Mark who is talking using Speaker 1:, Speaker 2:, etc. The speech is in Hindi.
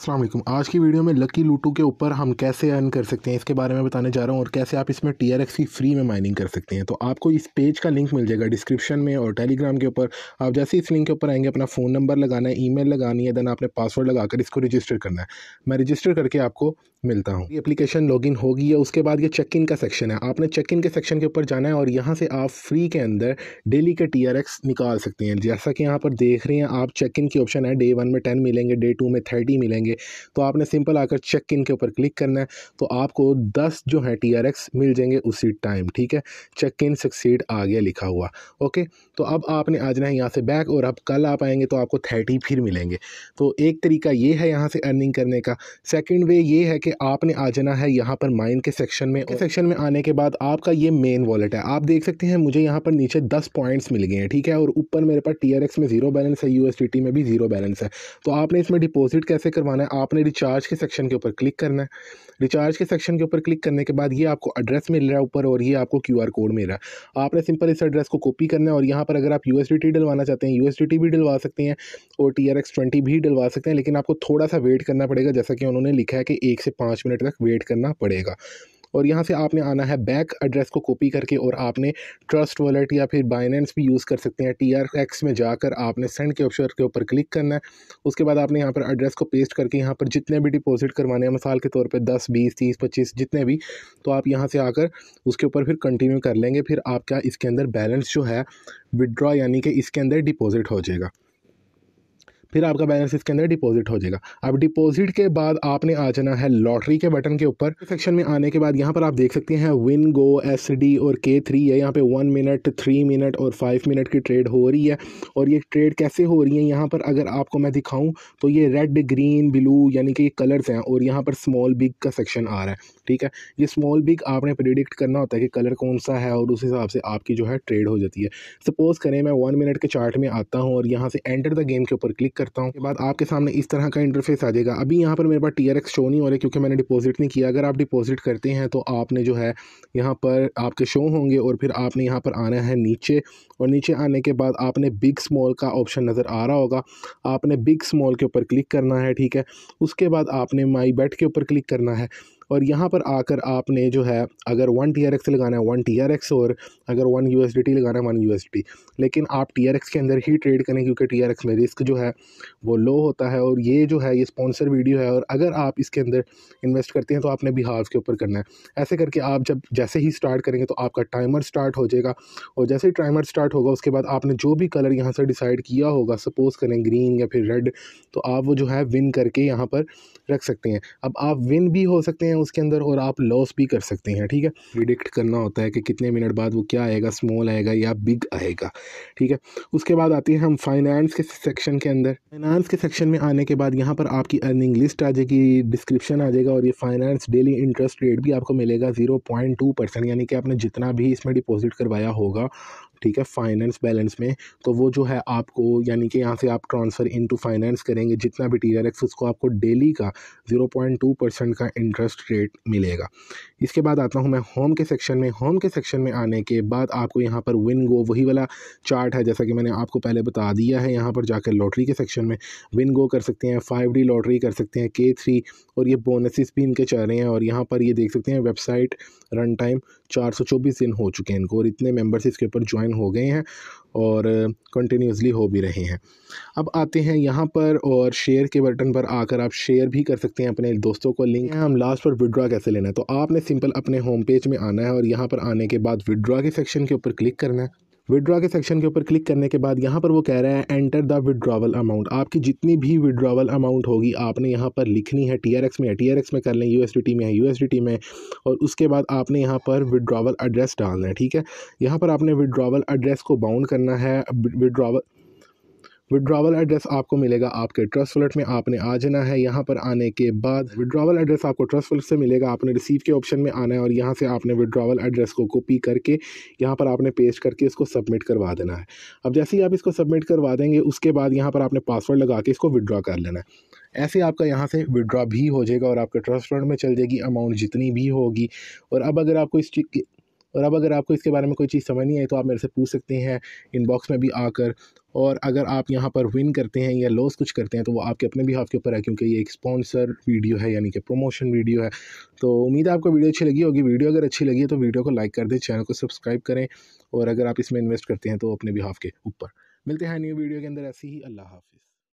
Speaker 1: असलम आज की वीडियो में लकी लूटू के ऊपर हम कैसे अर्न कर सकते हैं इसके बारे में बताने जा रहा हूँ और कैसे आप इसमें टी आर की फ्री में माइनिंग कर सकते हैं तो आपको इस पेज का लिंक मिल जाएगा डिस्क्रिप्शन में और टेलीग्राम के ऊपर आप जैसे इस लिंक के ऊपर आएंगे अपना फ़ोन नंबर लगाना है ईमेल लगानी है देन आपने पासवर्ड लगाकर इसको रजिस्टर करना है मैं रजिस्टर करके आपको मिलता हूँ एप्लीकेशन इन होगी या उसके बाद ये चेक इन का सेक्शन है आपने चेक इन के सेक्शन के ऊपर जाना है और यहाँ से आप फ्री के अंदर डेली के टी निकाल सकते हैं जैसा कि यहाँ पर देख रहे हैं आप चेक इन की ऑप्शन है डे वन में टेन मिलेंगे डे टू में थर्टी मिलेंगे तो आपने सिंपल आकर चेक इन के ऊपर क्लिक करना है तो आपको दस जो है टी मिल जाएंगे उसी टाइम ठीक है चेक इन सक्सीड आ गया लिखा हुआ ओके तो अब आपने आ जाना है यहाँ से बैक और अब कल आप आएंगे तो आपको थर्टी फिर मिलेंगे तो एक तरीका ये है यहाँ से अर्निंग करने का सेकेंड वे ये है कि कि आपने आ जाना है यहाँ पर माइन के सेक्शन में सेक्शन में आने के बाद आपका ये मेन वॉलेट है आप देख सकते हैं मुझे यहाँ पर नीचे दस पॉइंट्स मिल गए हैं ठीक है और ऊपर मेरे पास टी में जीरो बैलेंस है यूएसडीटी में भी जीरो बैलेंस है तो आपने इसमें डिपोजिट कैसे करवाना है आपने रिचार्ज के सेक्शन के ऊपर क्लिक करना है रिचार्ज के सेक्शन के ऊपर क्लिक करने के बाद ये आपको एड्रेस मिल रहा है ऊपर और ये आपको क्यू कोड मिल रहा है आपने सिंपल इस एड्रेस को कॉपी करना है और यहाँ पर अगर आप यू डलवाना चाहते हैं यू भी डलवा सकते हैं और टी भी डलवा सकते हैं लेकिन आपको थोड़ा सा वेट करना पड़ेगा जैसा कि उन्होंने लिखा है कि एक से पाँच मिनट तक वेट करना पड़ेगा और यहाँ से आपने आना है बैक एड्रेस को कॉपी करके और आपने ट्रस्ट वॉलेट या फिर बाइनेंस भी यूज़ कर सकते हैं टी आर एक्स में जाकर आपने सेंड के ऑप्शन के ऊपर क्लिक करना है उसके बाद आपने यहाँ पर एड्रेस को पेस्ट करके यहाँ पर जितने भी डिपॉजिट करवाने हैं मिसाल के तौर पर दस बीस तीस पच्चीस जितने भी तो आप यहाँ से आकर उसके ऊपर फिर कंटिन्यू कर लेंगे फिर आपका इसके अंदर बैलेंस जो है विदड्रॉ यानी कि इसके अंदर डिपॉजिट हो जाएगा फिर आपका बैलेंस इसके अंदर डिपॉजिट हो जाएगा अब डिपॉजिट के बाद आपने आ जाना है लॉटरी के बटन के ऊपर सेक्शन में आने के बाद यहाँ पर आप देख सकते हैं विन गो एस डी और के थ्री है यहाँ पे वन मिनट थ्री मिनट और फाइव मिनट की ट्रेड हो रही है और ये ट्रेड कैसे हो रही है यहाँ पर अगर आपको मैं दिखाऊँ तो ये रेड ग्रीन ब्लू यानी कि ये कलर्स हैं और यहाँ पर स्मॉल बिग का सेक्शन आ रहा है ठीक है ये स्मॉल बिग आपने प्रिडिक्ट करना होता है कि कलर कौन सा है और उस हिसाब से आपकी जो है ट्रेड हो जाती है सपोज़ करें मैं वन मिनट के चार्ट में आता हूँ और यहाँ से एंटर द गेम के ऊपर क्लिक करता हूँ उसके बाद आपके सामने इस तरह का इंटरफेस आ जाएगा अभी यहाँ पर मेरे पास टी शो नहीं हो रहा क्योंकि मैंने डिपॉजिट नहीं किया अगर आप डिपॉजिट करते हैं तो आपने जो है यहाँ पर आपके शो होंगे और फिर आपने यहाँ पर आना है नीचे और नीचे आने के बाद आपने बिग स्मॉल का ऑप्शन नज़र आ रहा होगा आपने बिग स्मॉल के ऊपर क्लिक करना है ठीक है उसके बाद आपने माई बेट के ऊपर क्लिक करना है और यहाँ पर आकर आपने जो है अगर वन टी लगाना है वन टी और अगर वन यू लगाना है वन यू लेकिन आप टी के अंदर ही ट्रेड करें क्योंकि टी में रिस्क जो है वो लो होता है और ये जो है ये स्पॉन्सर वीडियो है और अगर आप इसके अंदर इन्वेस्ट करते हैं तो आपने भी हाफ के ऊपर करना है ऐसे करके आप जब जैसे ही स्टार्ट करेंगे तो आपका टाइमर स्टार्ट हो जाएगा और जैसे ही टाइमर स्टार्ट होगा उसके बाद आपने जो भी कलर यहाँ से डिसाइड किया होगा सपोज़ करें ग्रीन या फिर रेड तो आप वो जो है विन करके यहाँ पर रख सकते हैं अब आप विन भी हो सकते हैं हैं उसके अंदर और आप लॉस भी कर सकते हैं ठीक है प्रिडिक्ट करना होता है कि कितने मिनट बाद वो क्या आएगा स्मॉल आएगा या बिग आएगा ठीक है उसके बाद आती है हम फाइनेंस के सेक्शन के अंदर फाइनेंस के सेक्शन में आने के बाद यहाँ पर आपकी अर्निंग लिस्ट आ जाएगी डिस्क्रिप्शन आ जाएगा और ये फाइनेंस डेली इंटरेस्ट रेट भी आपको मिलेगा ज़ीरो यानी कि आपने जितना भी इसमें डिपॉजिट करवाया होगा ठीक है फाइनेंस बैलेंस में तो वो जो है आपको यानी कि यहाँ से आप ट्रांसफ़र इन टू फाइनेंस करेंगे जितना भी टी आर एक्स उसको आपको डेली का ज़ीरो पॉइंट टू परसेंट का इंटरेस्ट रेट मिलेगा इसके बाद आता हूँ मैं होम के सेक्शन में होम के सेक्शन में आने के बाद आपको यहाँ पर विन गो वही वाला चार्ट है जैसा कि मैंने आपको पहले बता दिया है यहाँ पर जाकर लॉटरी के सेक्शन में विन गो कर सकते हैं फाइव डी लॉटरी कर सकते हैं के थ्री और ये बोनसेस भी इनके चल रहे हैं और यहाँ पर ये देख सकते हैं वेबसाइट रन टाइम चार सौ चौबीस दिन हो चुके हैं इनको और इतने मेम्बर्स इसके ऊपर ज्वाइन रन हो गए हैं और कंटिन्यूसली हो भी रहे हैं अब आते हैं यहाँ पर और शेयर के बटन पर आकर आप शेयर भी कर सकते हैं अपने दोस्तों को लिंक हम लास्ट पर विड्रा कैसे लेना है तो आपने सिंपल अपने होम पेज में आना है और यहाँ पर आने के बाद विड्रा के सेक्शन के ऊपर क्लिक करना है विड्रॉ के सेक्शन के ऊपर क्लिक करने के बाद यहाँ पर वो कह रहे हैं एंटर द विड्रॉवल अमाउंट आपकी जितनी भी विड्रॉवल अमाउंट होगी आपने यहाँ पर लिखनी है टी में है टी में कर लें यू में है यू में और उसके बाद आपने यहाँ पर विड्रॉवल एड्रेस डालना है ठीक है यहाँ पर आपने विड्रॉवल एड्रेस को बाउंड करना है विड्रॉवल विड्रावल एड्रेस आपको मिलेगा आपके ट्रस्ट वॉलेट में आपने आ जाना है यहाँ पर आने के बाद विड्रावल एड्रेस आपको ट्रस्ट वॉलेट से मिलेगा आपने रिसीव के ऑप्शन में आना है और यहाँ से आपने विड्रावल एड्रेस को कॉपी करके यहाँ पर आपने पेस्ट करके इसको सबमिट करवा देना है अब जैसे ही आप इसको सबमिट करवा देंगे उसके बाद यहाँ पर आपने पासवर्ड लगा के इसको विड्रॉ कर लेना है ऐसे आपका यहाँ से विड्रॉ भी हो जाएगा और आपके ट्रस्ट फंड में चल जाएगी अमाउंट जितनी भी होगी और अब अगर आपको इस और अब अगर आपको इसके बारे में कोई चीज़ समझ नहीं आई तो आप मेरे से पूछ सकते हैं इनबॉक्स में भी आकर और अगर आप यहाँ पर विन करते हैं या लॉस कुछ करते हैं तो वो आपके अपने भी हाफ के ऊपर है क्योंकि ये एक स्पॉन्सर वीडियो है यानी कि प्रमोशन वीडियो है तो उम्मीद है आपको वीडियो अच्छी लगी होगी वीडियो अगर अच्छी लगी है तो वीडियो को लाइक कर दें चैनल को सब्सक्राइब करें और अगर आप इसमें इन्वेस्ट करते हैं तो अपने भी हाफ़ के ऊपर मिलते हैं न्यू वीडियो के अंदर ऐसी ही अल्लाह हाफिज़